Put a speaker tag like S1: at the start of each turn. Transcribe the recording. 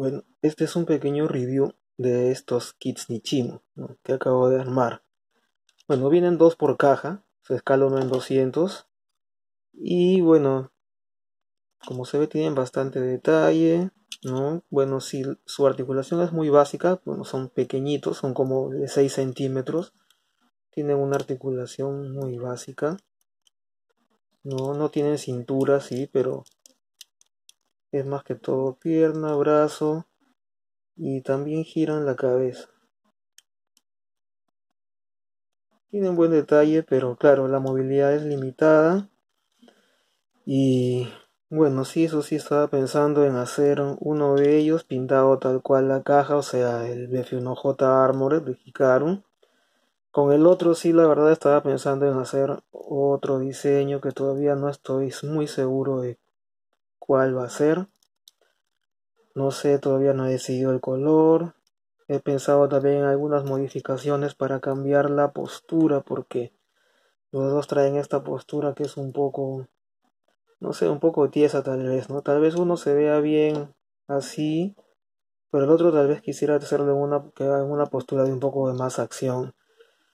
S1: Bueno, este es un pequeño review de estos kits Nichimo que acabo de armar. Bueno, vienen dos por caja, se escala uno en 200. Y bueno, como se ve tienen bastante detalle, ¿no? Bueno, si su articulación es muy básica, bueno, son pequeñitos, son como de 6 centímetros. Tienen una articulación muy básica. No, no tienen cintura, sí, pero es más que todo pierna, brazo y también giran la cabeza. Tienen buen detalle, pero claro, la movilidad es limitada. Y bueno, sí, eso sí estaba pensando en hacer uno de ellos pintado tal cual la caja, o sea, el BF1J Armored de Hikaru. Con el otro sí, la verdad estaba pensando en hacer otro diseño que todavía no estoy muy seguro de cuál va a ser. No sé, todavía no he decidido el color. He pensado también en algunas modificaciones para cambiar la postura porque los dos traen esta postura que es un poco, no sé, un poco tiesa tal vez, ¿no? Tal vez uno se vea bien así, pero el otro tal vez quisiera hacerlo en una, que en una postura de un poco de más acción.